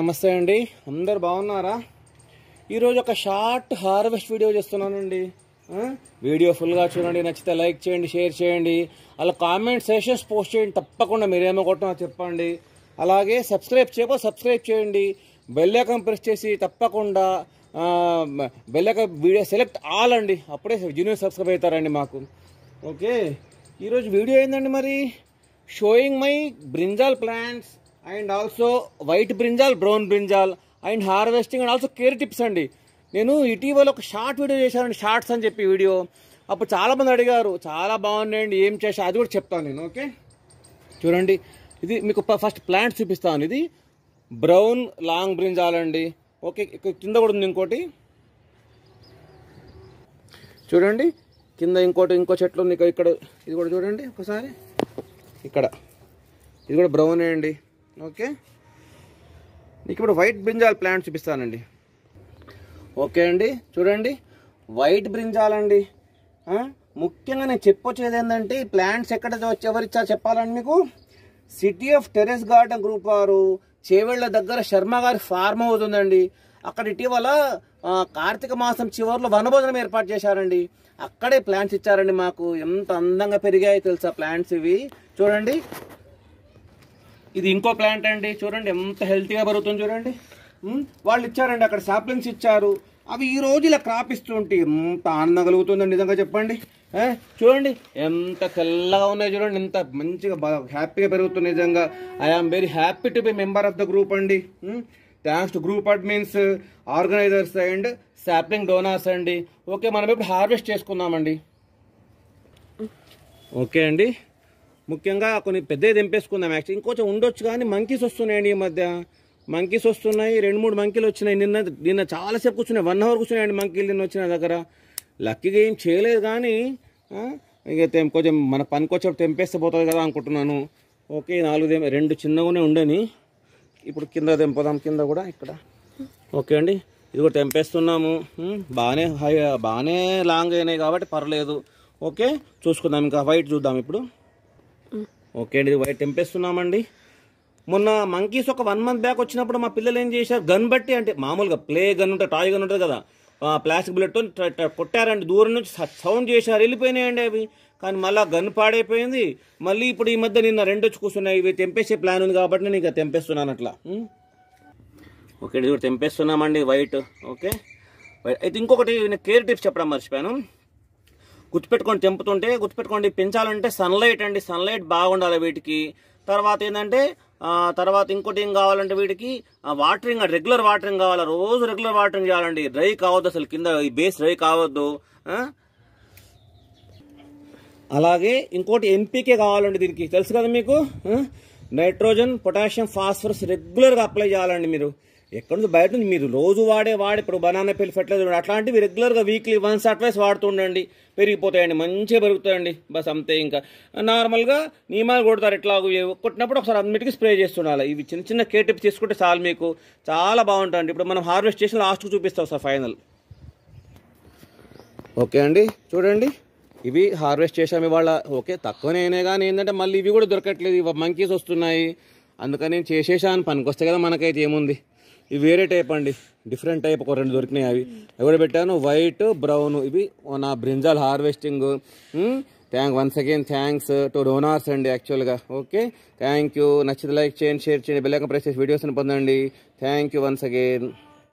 నమస్తే అండి అందరు బాగున్నారా ఈరోజు ఒక షార్ట్ హార్వెస్ట్ వీడియో చేస్తున్నానండి వీడియో ఫుల్గా చూడండి నచ్చితే లైక్ చేయండి షేర్ చేయండి అలా కామెంట్ సెషన్స్ పోస్ట్ చేయండి తప్పకుండా ఏమో కొట్టమో చెప్పండి అలాగే సబ్స్క్రైబ్ చేయకో సబ్స్క్రైబ్ చేయండి బెల్లేకం ప్రెస్ చేసి తప్పకుండా బెల్లైకం వీడియో సెలెక్ట్ ఆల్ అండి అప్పుడే జూనియర్ సబ్స్క్రైబ్ అవుతారండి మాకు ఓకే ఈరోజు వీడియో ఏందండి మరి showing my brinjal plants and also white brinjal brown brinjal and harvesting and also care tips అండి నేను ఇటీవల ఒక షార్ట్ వీడియో చేశానండి షార్ట్స్ అని చెప్పి వీడియో అప్పుడు చాలామంది అడిగారు చాలా బాగున్నాయండి ఏం చేశా అది కూడా చెప్తాను నేను ఓకే చూడండి ఇది మీకు ఫస్ట్ ప్లాంట్ చూపిస్తాను ఇది బ్రౌన్ లాంగ్ బ్రింజాల్ అండి ఓకే కింద కూడా ఉంది ఇంకోటి చూడండి కింద ఇంకోటి ఇంకో చెట్లు ఉంది ఇక్కడ ఇది కూడా చూడండి ఒకసారి ఇక్కడ ఇది కూడా బ్రౌనే అండి ఓకే మీకు ఇప్పుడు వైట్ బ్రింజాల్ ప్లాంట్ చూపిస్తానండి ఓకే అండి చూడండి వైట్ బ్రింజాల్ అండి ముఖ్యంగా నేను చెప్పొచ్చేది ఏంటంటే ఈ ప్లాంట్స్ ఎక్కడ ఎవరిచ్చారు చెప్పాలండి మీకు city of terrace garden group వారు చేవేళ్ల దగ్గర శర్మ గారి ఫార్మ్ అవుతుందండి అక్కడ ఇటీవల కార్తీక మాసం చివరిలో వనభోజనం ఏర్పాటు చేశారండి అక్కడే ప్లాంట్స్ ఇచ్చారండి మాకు ఎంత అందంగా పెరిగాయో తెలుసా ప్లాంట్స్ ఇవి చూడండి ఇది ఇంకో ప్లాంట్ అండి చూడండి ఎంత హెల్తీగా పెరుగుతుంది చూడండి వాళ్ళు ఇచ్చారండి అక్కడ సాప్లింగ్స్ ఇచ్చారు అవి ఈ రోజు ఇలా క్రాప్ ఇస్తుంటే ఎంత ఆనందం కలుగుతుందండి నిజంగా చెప్పండి చూడండి ఎంత తెల్లగా ఉన్నాయి చూడండి ఎంత మంచిగా హ్యాపీగా పెరుగుతుంది నిజంగా I am very happy to be member of the group అండి thanks to group admins organizers and sapling donors అండి ఓకే మనం ఇప్పుడు హార్వెస్ట్ చేసుకుందామండి ఓకే అండి ముఖ్యంగా కొన్ని పెద్దవి తెంపేసుకుందాం యాక్చువల్ ఇంకొంచెం ఉండొచ్చు కానీ మంకీస్ వస్తున్నాయండి ఈ మధ్య మంకీస్ వస్తున్నాయి రెండు మూడు మంకీలు వచ్చినాయి నిన్న నిన్న చాలాసేపు కూర్చున్నాయి వన్ అవర్ కూర్చున్నాయండి మంకీలు నిన్న వచ్చిన దగ్గర లక్కీగా ఏం చేయలేదు కానీ ఇంకైతే కొంచెం మన పనికొచ్చే తెంపేస్తే పోతుంది కదా అనుకుంటున్నాను ఓకే నాలుగు రెండు చిన్నగానే ఉండని ఇప్పుడు కింద తెంపుదాం కింద కూడా ఇక్కడ ఓకే అండి ఇది కూడా తెంపేస్తున్నాము బాగానే హై బాగానే లాంగ్ అయినాయి కాబట్టి పర్లేదు ఓకే చూసుకుందాం ఇంకా వైట్ చూద్దాం ఇప్పుడు ఓకే అండి ఇది వైట్ తెంపేస్తున్నామండి మొన్న మంకీస్ ఒక వన్ మంత్ బ్యాక్ వచ్చినప్పుడు మా పిల్లలు ఏం చేశారు గన్ బట్టి అంటే మామూలుగా ప్లే గన్ ఉంటుంది టాయ్ గన్ ఉంటుంది కదా ప్లాస్టిక్ బుల్లెట్తో కొట్టారండి దూరం నుంచి సౌండ్ చేశారు వెళ్ళిపోయినాయండి అవి కానీ మళ్ళీ గన్ పాడైపోయింది మళ్ళీ ఇప్పుడు ఈ మధ్య నిన్న రెండు వచ్చి కూర్చున్నాయి ఇవి తెంపేసే ప్లాన్ ఉంది కాబట్టి నేను ఇంకా తెంపేస్తున్నాను అట్లా ఓకే ఇది తెంపేస్తున్నామండి వైట్ ఓకే అయితే ఇంకొకటి నేను కేర్ టిప్స్ చెప్పడం మర్చిపోయాను గుర్తుపెట్టుకోండి తెంపుతుంటే గుర్తుపెట్టుకోండి పెంచాలంటే సన్లైట్ అండి సన్లైట్ బాగుండాలి వీటికి తర్వాత ఏంటంటే తర్వాత ఇంకోటి ఏం కావాలంటే వీటికి వాటరింగ్ రెగ్యులర్ వాటరింగ్ కావాలి రోజు రెగ్యులర్ వాటరింగ్ చేయాలండి డ్రై కావద్దు అసలు కింద ఈ బేస్ డ్రై కావద్దు అలాగే ఇంకోటి ఎంపీకే కావాలండి దీనికి తెలుసు కదా మీకు నైట్రోజన్ పొటాషియం ఫాస్ఫరస్ రెగ్యులర్గా అప్లై చేయాలండి మీరు ఎక్కడి నుంచి బయట నుంచి మీరు రోజు వాడే వాడే ఇప్పుడు బనానా పెళ్లి ఫెర్టిలైజర్ అట్లాంటివి రెగ్యులర్గా వీక్లీ వన్స్ అట్వైస్ వాడుతుండండి పెరిగిపోతాయండి మంచిగా పెరుగుతాయండి బస్ అంతే ఇంకా నార్మల్గా నియమాలు కొడతారు ఎట్లాగో కొట్టినప్పుడు ఒకసారి అన్నిటికీ స్ప్రే చేస్తుండాలి ఇవి చిన్న చిన్న కేటప్ తీసుకుంటే చాలు మీకు చాలా బాగుంటుంది ఇప్పుడు మనం హార్వెస్ట్ చేసిన లాస్ట్కి చూపిస్తాం సార్ ఫైనల్ ఓకే అండి చూడండి ఇవి హార్వెస్ట్ చేసాము ఇవాళ ఓకే తక్కువనే అయినాయి కానీ ఏంటంటే మళ్ళీ ఇవి కూడా దొరకట్లేదు మంకీస్ వస్తున్నాయి అందుకని నేను చేసేసాను పనికొస్తే కదా మనకైతే ఏముంది ఇవి వేరే టైప్ అండి డిఫరెంట్ టైప్ ఒక రెండు దొరికినాయి అవి ఎవరు పెట్టాను వైట్ బ్రౌన్ ఇవి నా brinjal harvesting thank once again thanks to donors అండి యాక్చువల్గా ఓకే థ్యాంక్ యూ నచ్చితే లైక్ చేయండి షేర్ చేయండి బెల్లకం ప్రెస్ చేసి వీడియోస్ని పొందండి థ్యాంక్ యూ వన్స్ అగైన్